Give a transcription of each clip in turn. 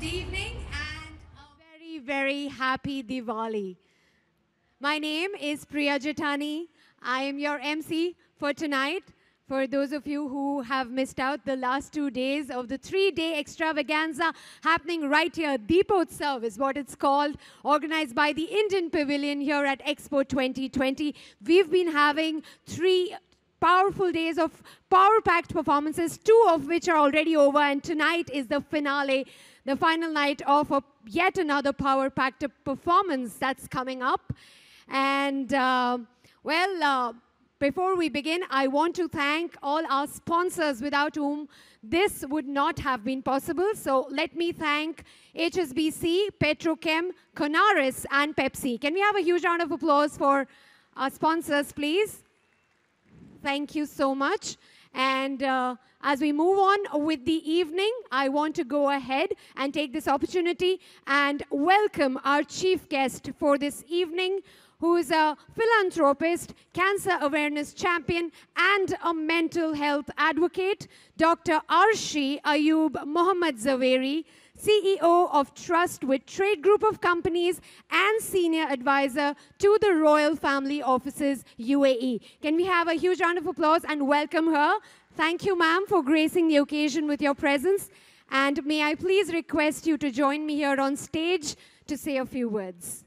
good evening and a um, very, very happy Diwali. My name is Priya Jatani. I am your MC for tonight. For those of you who have missed out the last two days of the three-day extravaganza happening right here, Deepotsav is what it's called, organized by the Indian Pavilion here at Expo 2020. We've been having three powerful days of power-packed performances, two of which are already over, and tonight is the finale, the final night of a, yet another power-packed performance that's coming up. And, uh, well, uh, before we begin, I want to thank all our sponsors without whom this would not have been possible. So let me thank HSBC, Petrochem, Conaris, and Pepsi. Can we have a huge round of applause for our sponsors, please? Thank you so much. And uh, as we move on with the evening, I want to go ahead and take this opportunity and welcome our chief guest for this evening, who is a philanthropist, cancer awareness champion, and a mental health advocate, Dr. Arshi Ayub Mohammad Zaveri. CEO of Trust with Trade Group of Companies and Senior Advisor to the Royal Family Offices UAE. Can we have a huge round of applause and welcome her? Thank you, ma'am, for gracing the occasion with your presence. And may I please request you to join me here on stage to say a few words.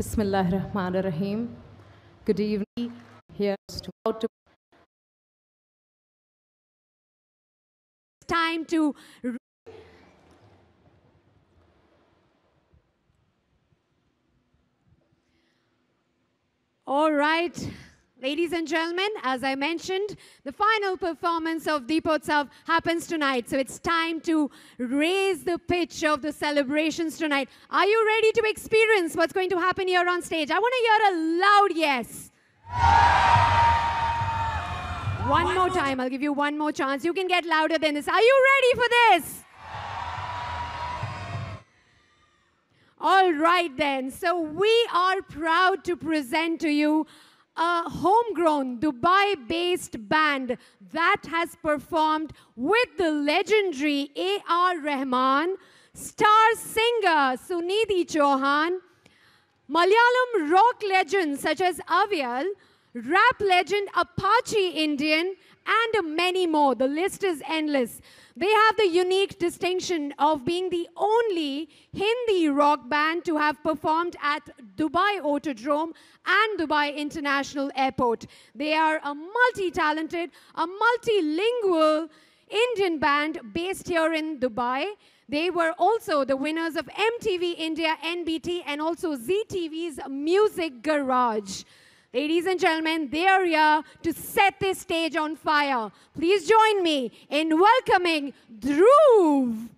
Bismillah Rahman Rahim. Good evening. Here's to time to All right. Ladies and gentlemen, as I mentioned, the final performance of Deepotsav happens tonight. So it's time to raise the pitch of the celebrations tonight. Are you ready to experience what's going to happen here on stage? I want to hear a loud yes. One, more time. I'll give you one more chance. You can get louder than this. Are you ready for this? All right then. So we are proud to present to you a homegrown Dubai based band that has performed with the legendary A.R. Rahman, star singer Sunidhi Chauhan, Malayalam rock legends such as Avial, rap legend Apache Indian, and many more. The list is endless. They have the unique distinction of being the only Hindi rock band to have performed at Dubai Autodrome and Dubai International Airport. They are a multi-talented, a multilingual Indian band based here in Dubai. They were also the winners of MTV India NBT and also ZTV's Music Garage. Ladies and gentlemen, they are here to set this stage on fire. Please join me in welcoming Dhruv.